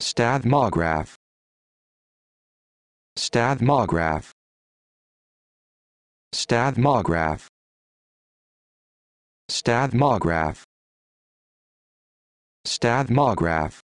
Stathmograph Stathmograph Stathmograph Stathmograph Stathmograph